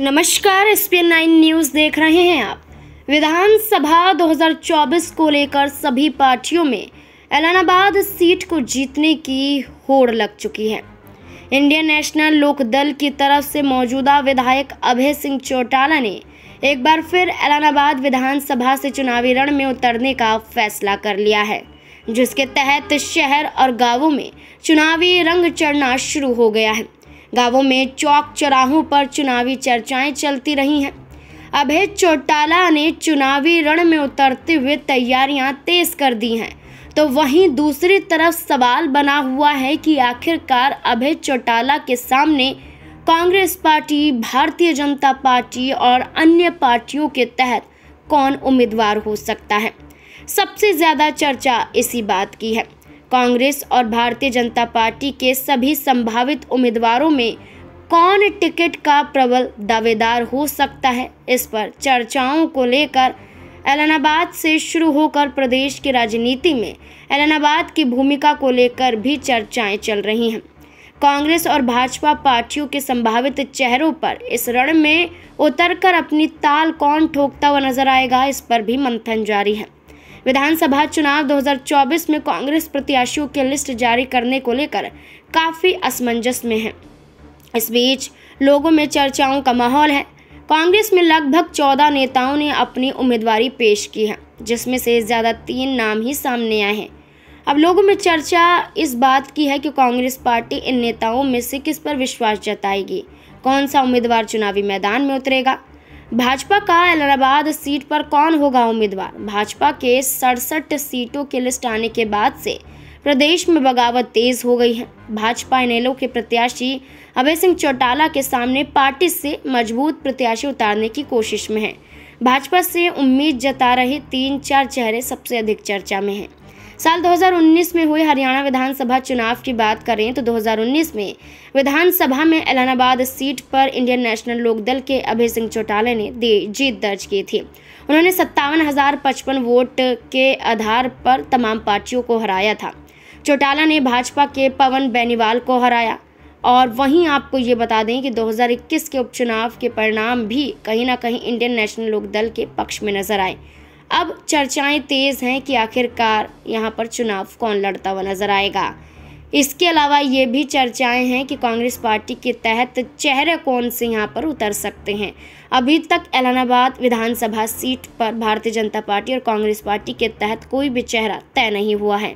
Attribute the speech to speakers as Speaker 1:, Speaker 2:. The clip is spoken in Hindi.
Speaker 1: नमस्कार एस पी नाइन न्यूज़ देख रहे हैं आप विधानसभा 2024 को लेकर सभी पार्टियों में एलानाबाद सीट को जीतने की होड़ लग चुकी है इंडियन नेशनल लोक दल की तरफ से मौजूदा विधायक अभय सिंह चौटाला ने एक बार फिर एलानाबाद विधानसभा से चुनावी रण में उतरने का फैसला कर लिया है जिसके तहत शहर और गांवों में चुनावी रंग चढ़ना शुरू हो गया है गांवों में चौक चौराहों पर चुनावी चर्चाएं चलती रही हैं अभय चौटाला ने चुनावी रण में उतरते हुए तैयारियां तेज कर दी हैं तो वहीं दूसरी तरफ सवाल बना हुआ है कि आखिरकार अभय चौटाला के सामने कांग्रेस पार्टी भारतीय जनता पार्टी और अन्य पार्टियों के तहत कौन उम्मीदवार हो सकता है सबसे ज़्यादा चर्चा इसी बात की है कांग्रेस और भारतीय जनता पार्टी के सभी संभावित उम्मीदवारों में कौन टिकट का प्रबल दावेदार हो सकता है इस पर चर्चाओं को लेकर एलानाबाद से शुरू होकर प्रदेश की राजनीति में एलानाबाद की भूमिका को लेकर भी चर्चाएं चल रही हैं कांग्रेस और भाजपा पार्टियों के संभावित चेहरों पर इस रण में उतरकर अपनी ताल कौन ठोकता हुआ नजर आएगा इस पर भी मंथन जारी है विधानसभा चुनाव 2024 में कांग्रेस प्रत्याशियों की लिस्ट जारी करने को लेकर काफ़ी असमंजस में है इस बीच लोगों में चर्चाओं का माहौल है कांग्रेस में लगभग चौदह नेताओं ने अपनी उम्मीदवारी पेश की है जिसमें से ज़्यादा तीन नाम ही सामने आए हैं अब लोगों में चर्चा इस बात की है कि कांग्रेस पार्टी इन नेताओं में से किस पर विश्वास जताएगी कौन सा उम्मीदवार चुनावी मैदान में उतरेगा भाजपा का इलाहाबाद सीट पर कौन होगा उम्मीदवार भाजपा के सड़सठ सीटों के लिस्ट आने के बाद से प्रदेश में बगावत तेज हो गई है भाजपा इनेलो के प्रत्याशी अभय सिंह चौटाला के सामने पार्टी से मजबूत प्रत्याशी उतारने की कोशिश में है भाजपा से उम्मीद जता रहे तीन चार चेहरे सबसे अधिक चर्चा में हैं साल 2019 में हुए हरियाणा विधानसभा चुनाव की बात करें तो 2019 में विधानसभा में एलानाबाद सीट पर इंडियन नेशनल लोक दल के अभय सिंह चौटाला ने जीत दर्ज की थी उन्होंने सत्तावन हज़ार पचपन वोट के आधार पर तमाम पार्टियों को हराया था चौटाला ने भाजपा के पवन बेनीवाल को हराया और वहीं आपको ये बता दें कि 2021 के उपचुनाव के परिणाम भी कहीं ना कहीं इंडियन नेशनल लोकदल के पक्ष में नजर आए अब चर्चाएं तेज़ हैं कि आखिरकार यहाँ पर चुनाव कौन लड़ता हुआ नजर आएगा इसके अलावा ये भी चर्चाएं हैं कि कांग्रेस पार्टी के तहत चेहरे कौन से यहाँ पर उतर सकते हैं अभी तक एलानाबाद विधानसभा सीट पर भारतीय जनता पार्टी और कांग्रेस पार्टी के तहत कोई भी चेहरा तय नहीं हुआ है